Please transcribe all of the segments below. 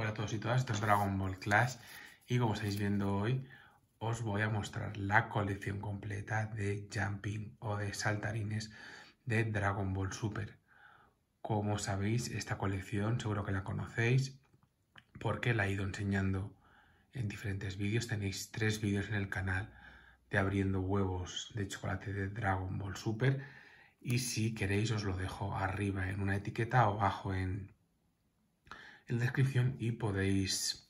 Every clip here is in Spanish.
Hola a todos y todas, esto es Dragon Ball Clash y como estáis viendo hoy os voy a mostrar la colección completa de jumping o de saltarines de Dragon Ball Super. Como sabéis, esta colección seguro que la conocéis porque la he ido enseñando en diferentes vídeos. Tenéis tres vídeos en el canal de abriendo huevos de chocolate de Dragon Ball Super y si queréis os lo dejo arriba en una etiqueta o abajo en en la descripción y podéis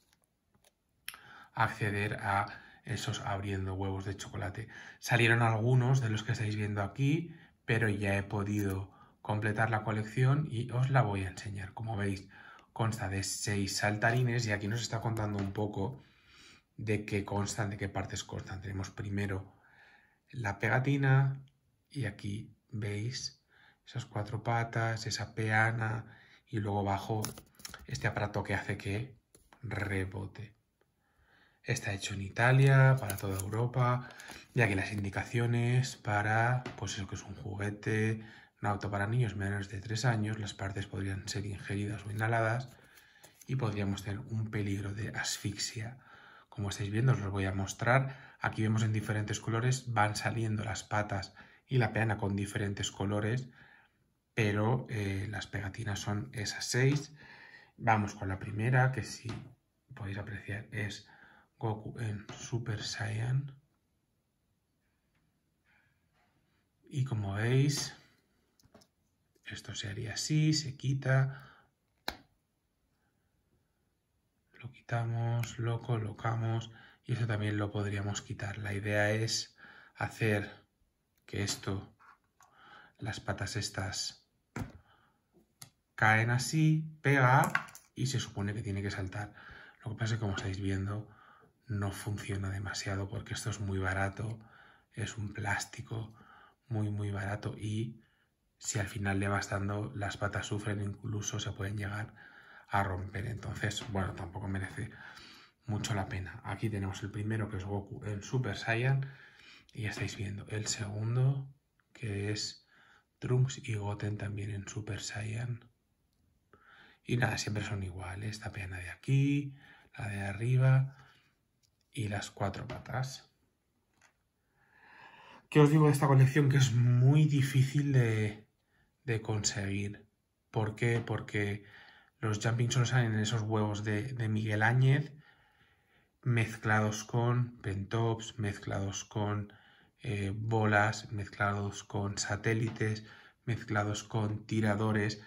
acceder a esos abriendo huevos de chocolate. Salieron algunos de los que estáis viendo aquí, pero ya he podido completar la colección y os la voy a enseñar. Como veis, consta de seis saltarines y aquí nos está contando un poco de qué constan, de qué partes constan. Tenemos primero la pegatina y aquí veis esas cuatro patas, esa peana y luego bajo este aparato que hace que rebote. Está hecho en Italia, para toda Europa, ya que las indicaciones para, pues eso que es un juguete, un auto para niños menores de 3 años, las partes podrían ser ingeridas o inhaladas y podríamos tener un peligro de asfixia. Como estáis viendo, os lo voy a mostrar. Aquí vemos en diferentes colores, van saliendo las patas y la peana con diferentes colores, pero eh, las pegatinas son esas seis. Vamos con la primera, que si podéis apreciar es Goku en Super Saiyan. Y como veis, esto se haría así, se quita, lo quitamos, lo colocamos y eso también lo podríamos quitar. La idea es hacer que esto, las patas estas caen así, pega y se supone que tiene que saltar. Lo que pasa es que como estáis viendo no funciona demasiado porque esto es muy barato, es un plástico muy muy barato y si al final le va las patas sufren incluso se pueden llegar a romper. Entonces, bueno, tampoco merece mucho la pena. Aquí tenemos el primero que es Goku en Super Saiyan y ya estáis viendo el segundo que es Trunks y Goten también en Super Saiyan. Y nada, siempre son iguales. Esta pierna de aquí, la de arriba y las cuatro patas. ¿Qué os digo de esta colección? Que es muy difícil de, conseguir. ¿Por qué? Porque los jumping solo salen en esos huevos de, Miguel Áñez mezclados con pentops, mezclados con eh, bolas, mezclados con satélites, mezclados con tiradores.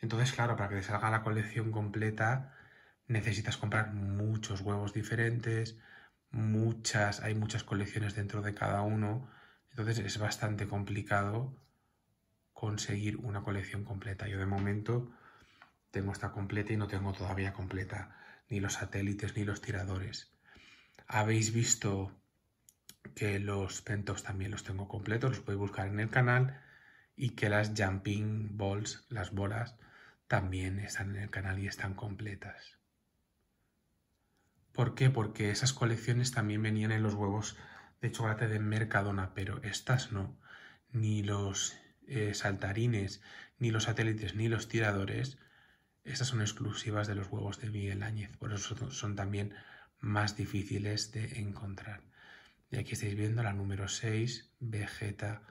Entonces, claro, para que te salga la colección completa necesitas comprar muchos huevos diferentes, muchas, hay muchas colecciones dentro de cada uno, entonces es bastante complicado conseguir una colección completa. Yo de momento tengo esta completa y no tengo todavía completa ni los satélites ni los tiradores. Habéis visto que los pentos también los tengo completos, los podéis buscar en el canal y que las jumping balls, las bolas, también están en el canal y están completas. ¿Por qué? Porque esas colecciones también venían en los huevos de chocolate de Mercadona, pero estas no. Ni los eh, saltarines, ni los satélites, ni los tiradores, estas son exclusivas de los huevos de Miguel Áñez, por eso son también más difíciles de encontrar. Y aquí estáis viendo la número 6, Vegeta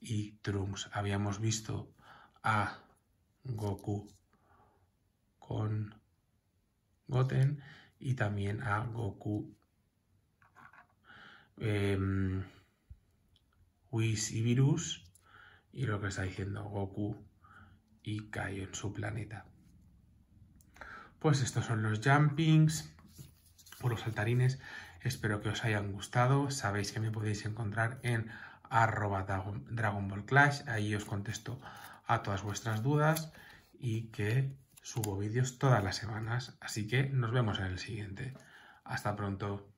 y Trunks. Habíamos visto a Goku con Goten y también a Goku eh, Whis y Virus y lo que está diciendo Goku y Kai en su planeta. Pues estos son los jumpings o los saltarines. Espero que os hayan gustado. Sabéis que me podéis encontrar en arroba Dragon Ball Clash. Ahí os contesto a todas vuestras dudas y que subo vídeos todas las semanas. Así que nos vemos en el siguiente. Hasta pronto.